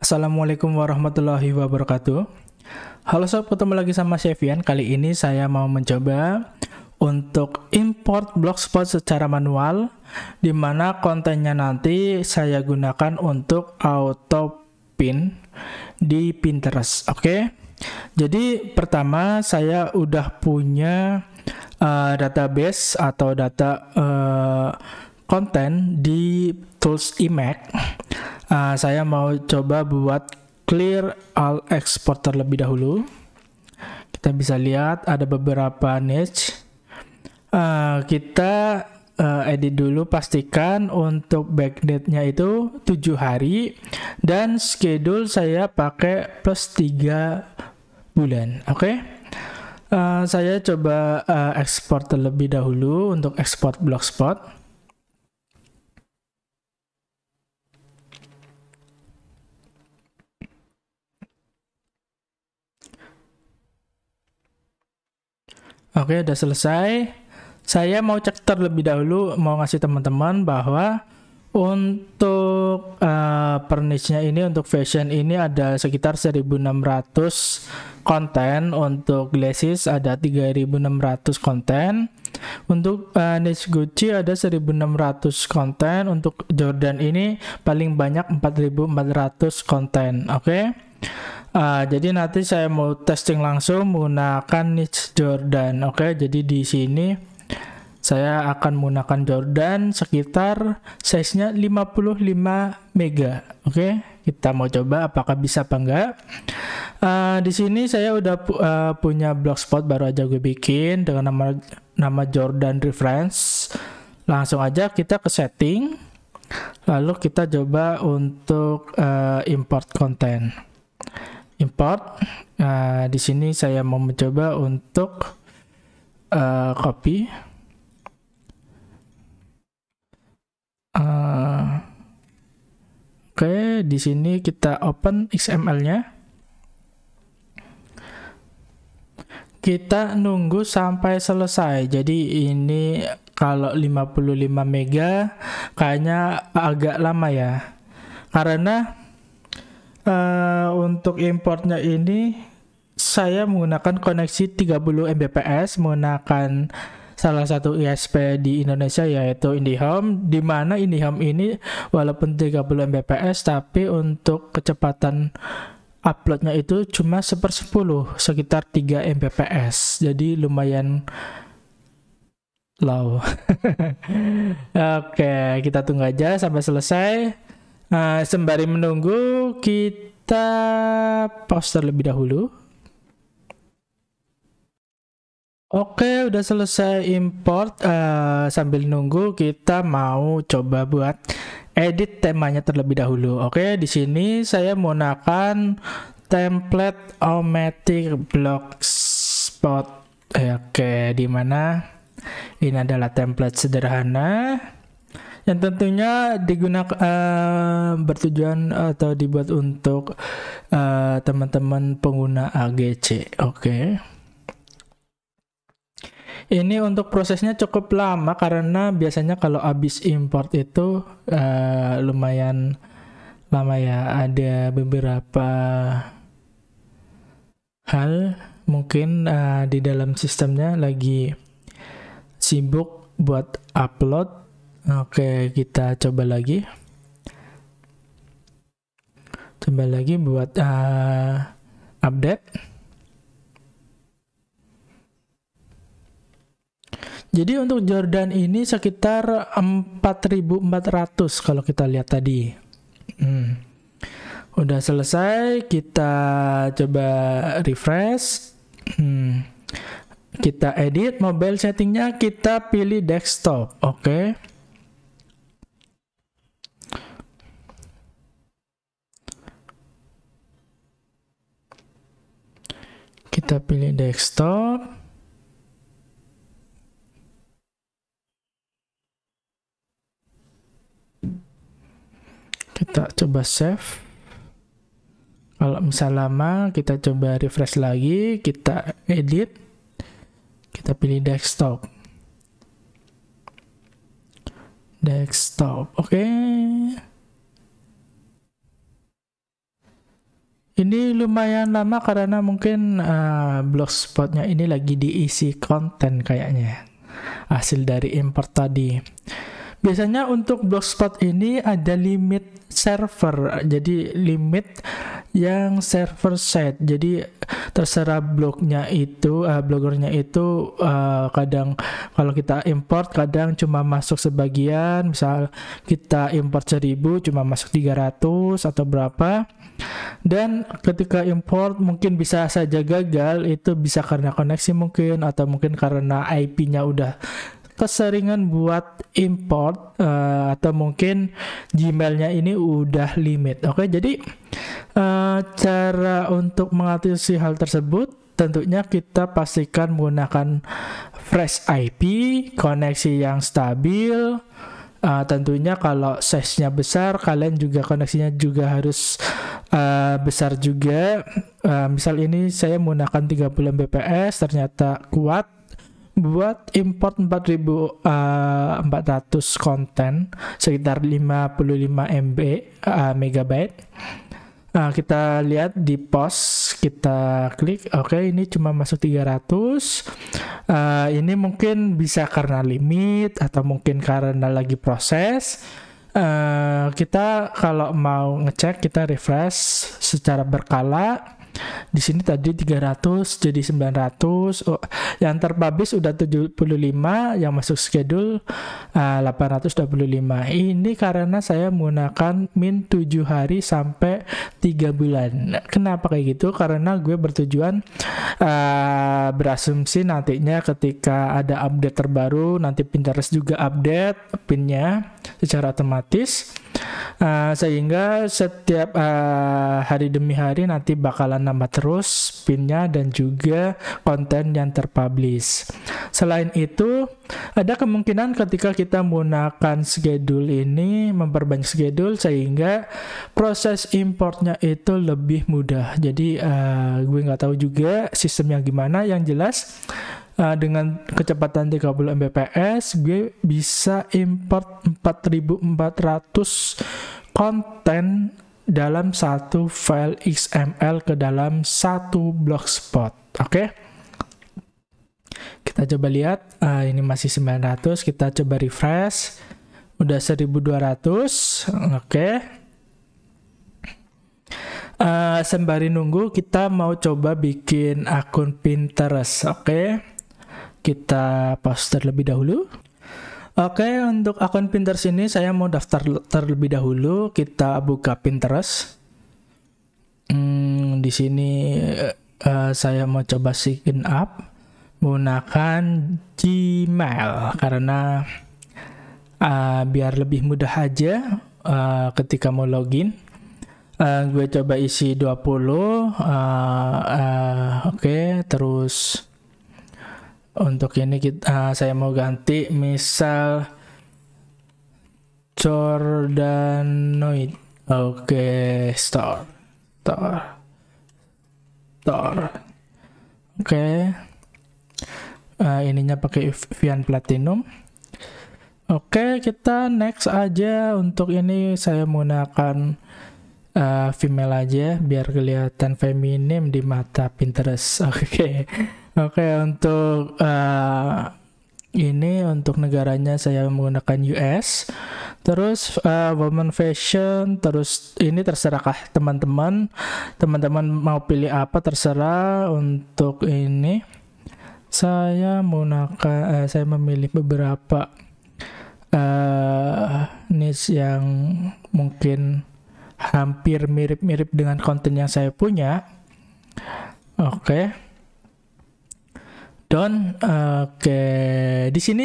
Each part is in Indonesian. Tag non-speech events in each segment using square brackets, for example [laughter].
Assalamualaikum warahmatullahi wabarakatuh. Halo sob, ketemu lagi sama Chefyan. Kali ini saya mau mencoba untuk import blogspot secara manual di mana kontennya nanti saya gunakan untuk auto pin di Pinterest, oke? Okay? Jadi pertama saya udah punya uh, database atau data uh, konten di tools Emacs, uh, saya mau coba buat clear all export terlebih dahulu. Kita bisa lihat ada beberapa niche. Uh, kita uh, edit dulu pastikan untuk backdate-nya itu 7 hari dan schedule saya pakai plus 3 bulan oke okay? uh, saya coba uh, export terlebih dahulu untuk export blogspot Oke, udah selesai. Saya mau cek terlebih dahulu, mau ngasih teman-teman bahwa untuk uh, pernisnya ini untuk fashion ini ada sekitar 1600 konten untuk glasses ada 3600 konten untuk uh, niche Gucci ada 1600 konten untuk Jordan ini paling banyak 4400 konten oke okay? Uh, jadi nanti saya mau testing langsung menggunakan niche Jordan. Oke, okay? jadi di sini saya akan menggunakan Jordan sekitar size-nya 55 mega. Oke, okay? kita mau coba apakah bisa apa enggak. Uh, di sini saya udah pu uh, punya blogspot baru aja gue bikin dengan nama nama Jordan reference. Langsung aja kita ke setting. Lalu kita coba untuk uh, import konten import. Nah, di sini saya mau mencoba untuk uh, copy. Uh, Oke, okay, di sini kita open XML-nya. Kita nunggu sampai selesai. Jadi ini kalau 55 mega kayaknya agak lama ya. Karena Eh, untuk importnya ini saya menggunakan koneksi 30 Mbps menggunakan salah satu ISP di Indonesia yaitu IndiHome di mana IndiHome ini walaupun 30 Mbps tapi untuk kecepatan uploadnya itu cuma sepersepuluh sekitar 3 Mbps jadi lumayan low [laughs] oke okay, kita tunggu aja sampai selesai Uh, sembari menunggu, kita pause terlebih dahulu. Oke, udah selesai import. Uh, sambil nunggu, kita mau coba buat edit temanya terlebih dahulu. Oke, di sini saya menggunakan template Omatic Blogspot. Eh, oke, di mana ini adalah template sederhana yang tentunya digunakan uh, eh, bertujuan atau dibuat untuk eh, teman-teman uh, pengguna AGC. Oke. Okay. Ini untuk prosesnya cukup lama karena biasanya kalau habis import itu uh, lumayan lama ya. Ada beberapa hal mungkin uh, di dalam sistemnya lagi sibuk buat upload Oke, kita coba lagi. Coba lagi buat uh, update. Jadi untuk Jordan ini sekitar 4.400 kalau kita lihat tadi. Hmm. Udah selesai, kita coba refresh. Hmm. Kita edit mobile settingnya, kita pilih desktop, oke. Okay. Kita pilih desktop. Kita coba save. Kalau misal lama, kita coba refresh lagi, kita edit, kita pilih desktop. Desktop, oke. Okay. Ini lumayan lama karena mungkin uh, eh, blogspotnya ini lagi diisi konten kayaknya. Ya, hasil dari import tadi. Biasanya untuk blogspot ini ada limit server. Jadi limit yang server side. Jadi terserah blognya itu, uh, eh, blogernya itu uh, kadang kalau kita import kadang cuma masuk sebagian, misal kita import 1000 cuma masuk 300 atau berapa. Dan ketika import mungkin bisa saja gagal, itu bisa karena koneksi mungkin atau mungkin karena IP-nya udah keseringan buat import uh, atau mungkin Gmailnya ini udah limit. Oke, okay? jadi uh, cara untuk mengatasi hal tersebut tentunya kita pastikan menggunakan fresh IP, koneksi yang stabil. Uh, tentunya kalau size-nya besar, kalian juga koneksinya juga harus uh, besar juga. Uh, misal ini saya menggunakan 30 Mbps, ternyata kuat buat import 4000 uh, 400 konten sekitar 55 MB uh, megabyte. Nah, kita lihat di post kita klik oke okay, ini cuma masuk 300 uh, eh, ini mungkin bisa karena limit atau mungkin karena lagi proses uh, kita kalau mau ngecek kita refresh secara berkala di sini tadi 300 jadi 900. Oh, yang terpublish udah 75, yang masuk schedule ah, uh, 825. Ini karena saya menggunakan min 7 hari sampai 3 bulan. Kenapa kayak gitu? Karena gue bertujuan uh, berasumsi nantinya ketika ada update terbaru, nanti Pinterest juga update pinnya secara otomatis uh, sehingga setiap uh, hari demi hari nanti bakalan nambah terus pinnya dan juga konten yang terpublish. Selain itu, ada kemungkinan ketika kita menggunakan schedule ini memperbanyak schedule sehingga proses importnya itu lebih mudah. Jadi uh, gue nggak tahu juga sistem yang gimana. Yang jelas uh, dengan kecepatan 30 Mbps gue bisa import 4400 konten dalam satu file XML ke dalam satu blogspot. Oke. Okay? Kita coba lihat, uh, ini masih 900, kita coba refresh. Udah 1200. Oke. Okay. Uh, eh, sembari nunggu kita mau coba bikin akun Pinterest, oke? Okay? kita pause terlebih dahulu. Oke, okay, untuk akun Pinterest ini saya mau daftar terlebih dahulu. Kita buka Pinterest. Hmm, di sini uh, saya mau coba sign up menggunakan Gmail karena uh, biar lebih mudah aja uh, ketika mau login. Uh, gue coba isi 20 uh, uh, oke okay, terus untuk ini kita uh, saya mau ganti misal Jordanoid oke okay, store store store oke okay. uh, ininya pakai Vian Platinum Oke, okay, kita next aja. Untuk ini saya menggunakan uh, female aja biar kelihatan feminim di mata Pinterest. [laughs] Oke. Okay. Oke, okay, untuk uh, ini untuk negaranya saya menggunakan US. Terus uh, woman fashion, terus ini terserah teman-teman. Teman-teman mau pilih apa terserah untuk ini. Saya menggunakan uh, saya memilih beberapa uh, niche yang mungkin hampir mirip-mirip dengan konten yang saya punya. Oke. Okay down. Oke, okay. di sini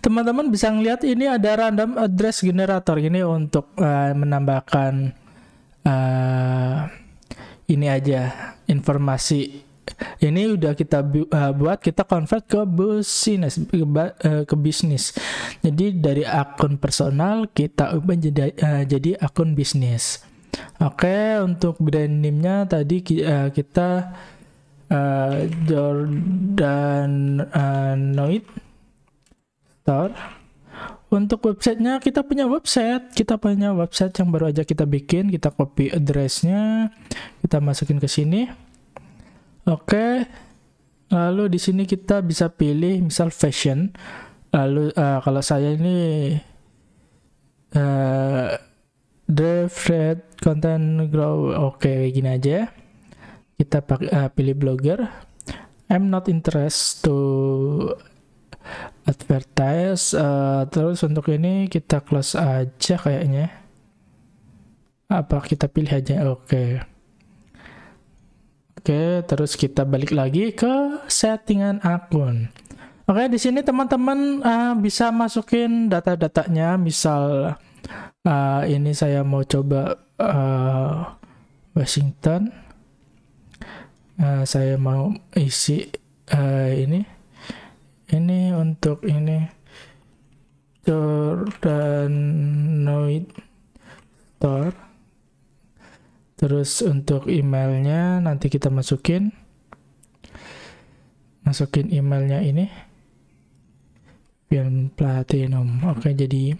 teman-teman bisa ngelihat ini ada random address generator ini untuk uh, menambahkan uh, ini aja informasi. Ini udah kita bu uh, buat kita convert ke business ke, uh, ke bisnis. Jadi dari akun personal kita ubah jadi, uh, jadi akun bisnis. Oke, okay, untuk brand name-nya tadi uh, kita Eh, Jordan uh, eh, Noid Store. Untuk websitenya kita punya website, kita punya website yang baru aja kita bikin, kita copy addressnya, kita masukin ke sini. Oke, okay. lalu di sini kita bisa pilih misal fashion. Lalu uh, kalau saya ini uh, the Fred content grow, oke okay, gini aja. Ya kita pakai, uh, eh, pilih blogger I'm not interest to advertise uh, terus untuk ini kita close aja kayaknya apa kita pilih aja oke okay. oke okay, terus kita balik lagi ke settingan akun oke okay, di sini teman-teman uh, bisa masukin data-datanya misal uh, ini saya mau coba uh, Washington uh, saya mau isi uh, ini ini untuk ini Jordanoid Tor terus untuk emailnya nanti kita masukin masukin emailnya ini Pion Platinum oke okay, jadi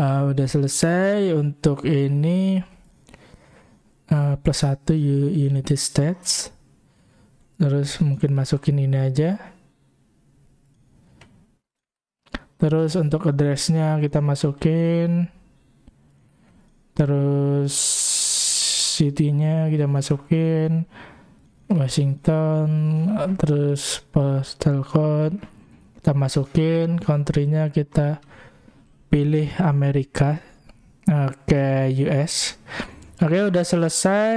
uh, udah selesai untuk ini uh, plus satu Unity Stats terus mungkin masukin ini aja terus untuk addressnya kita masukin terus city-nya kita masukin Washington terus postal code kita masukin country-nya kita pilih Amerika oke okay, US oke okay, udah selesai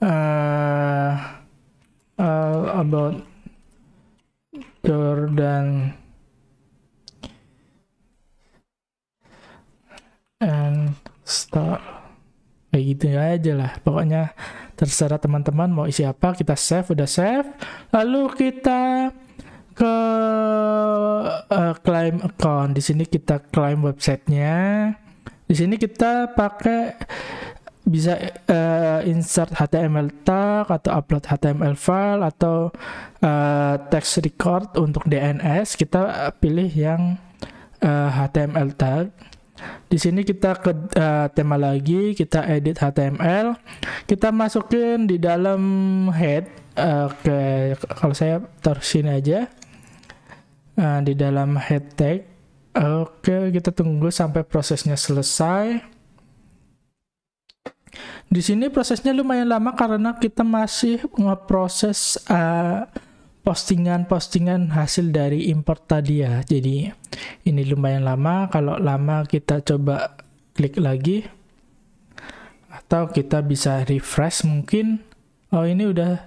uh, about Jordan and start kayak gitu aja lah pokoknya terserah teman-teman mau isi apa kita save udah save lalu kita ke uh, eh, claim account di sini kita claim websitenya di sini kita pakai bisa uh, insert HTML tag atau upload HTML file atau uh, text record untuk DNS kita eh, pilih yang uh, HTML tag di sini kita ke uh, tema lagi kita edit HTML kita masukin di dalam head uh, ke kalau saya taruh sini aja uh, di dalam head tag oke okay, kita tunggu sampai prosesnya selesai di sini prosesnya lumayan lama karena kita masih ngeproses postingan eh, postingan-postingan hasil dari import tadi ya. Jadi ini lumayan lama. Kalau lama kita coba klik lagi atau kita bisa refresh mungkin. Oh ini udah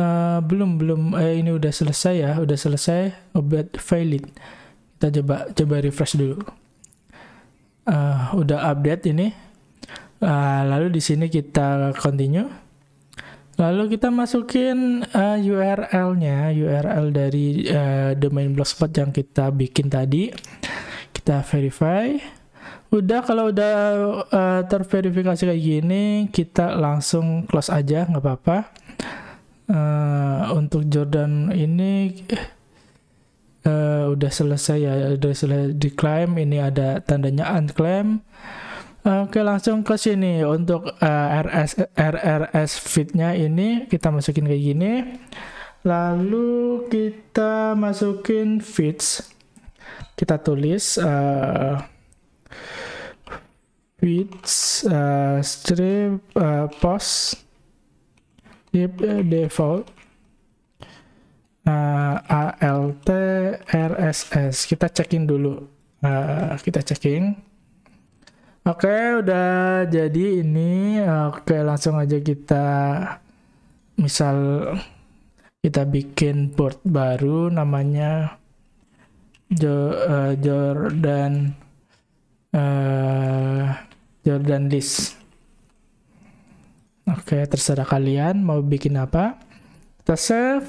uh, belum belum eh, ini udah selesai ya, udah selesai obat valid. Kita coba coba refresh dulu. Uh, udah update ini Uh, lalu di sini kita continue. Lalu kita masukin uh, eh, URL-nya, URL dari uh, domain blogspot yang kita bikin tadi. Kita verify. Udah kalau udah uh, terverifikasi kayak gini, kita langsung close aja, nggak apa-apa. Uh, untuk Jordan ini uh, udah selesai ya, udah selesai diklaim. Ini ada tandanya unclaim. Oke langsung ke sini untuk uh, eh, RS RRS fitnya ini kita masukin kayak gini lalu kita masukin feeds kita tulis uh, feeds uh, strip uh, post strip default uh, alt rss kita cekin dulu uh, kita cekin Oke, okay, udah jadi ini. Eh, oke, okay, langsung aja kita misal kita bikin port baru namanya jo, uh, Jordan uh, Jordan list. Oke, okay, terserah kalian mau bikin apa. Kita save.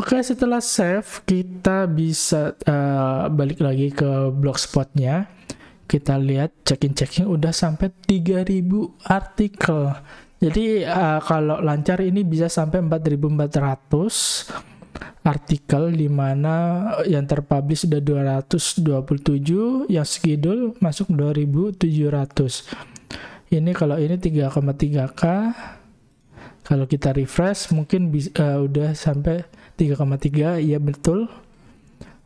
Oke, setelah save kita bisa uh, balik lagi ke blogspotnya. nya kita lihat cekin cekin udah sampai 3000 artikel. Jadi uh, kalau lancar ini bisa sampai 4400 artikel di mana yang terpublish sudah 227, yang schedule masuk 2700. Ini kalau ini 3,3k. Kalau kita refresh mungkin bisa, uh, eh, udah sampai 3,3 Iya betul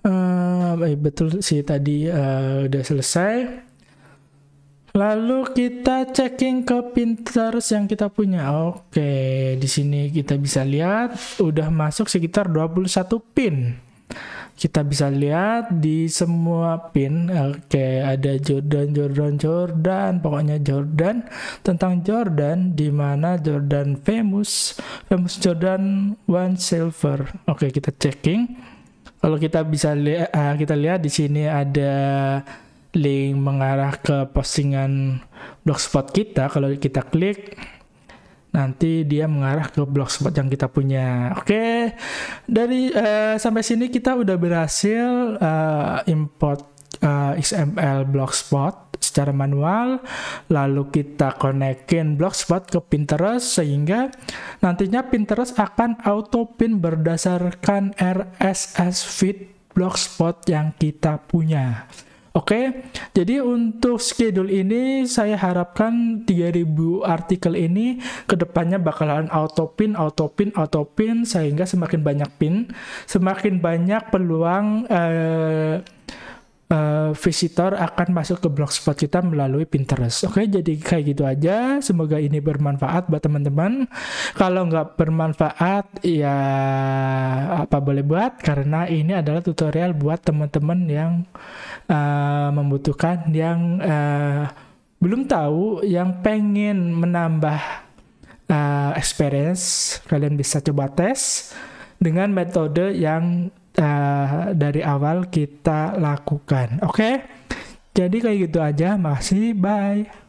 Uh, eh, betul sih tadi uh, udah selesai. Lalu kita checking ke Pinterest yang kita punya. Oke, di sini kita bisa lihat udah masuk sekitar 21 pin. Kita bisa lihat di semua pin. Oke, ada Jordan, Jordan, Jordan. Pokoknya Jordan tentang Jordan di mana Jordan famous, famous Jordan one silver. Oke, kita checking. Kalau kita bisa lihat uh, eh, ah, kita lihat di sini ada link mengarah ke postingan blogspot kita. Kalau kita klik nanti dia mengarah ke blogspot yang kita punya. Oke, okay. dari uh, sampai sini kita udah berhasil uh, import uh, XML blogspot secara manual lalu kita konekin blogspot ke Pinterest sehingga nantinya Pinterest akan auto pin berdasarkan RSS feed blogspot yang kita punya. Oke, jadi untuk schedule ini saya harapkan 3000 artikel ini kedepannya bakalan auto pin, auto pin, auto pin sehingga semakin banyak pin, semakin banyak peluang eh, uh, visitor akan masuk ke blogspot kita melalui Pinterest. Oke, jadi kayak gitu aja. Semoga ini bermanfaat buat teman-teman. Kalau nggak bermanfaat, ya apa boleh buat karena ini adalah tutorial buat teman-teman yang uh, membutuhkan, yang uh, belum tahu, yang pengen menambah uh, experience, kalian bisa coba tes dengan metode yang uh, dari awal kita lakukan. Oke, okay? jadi kayak gitu aja. Makasih, bye.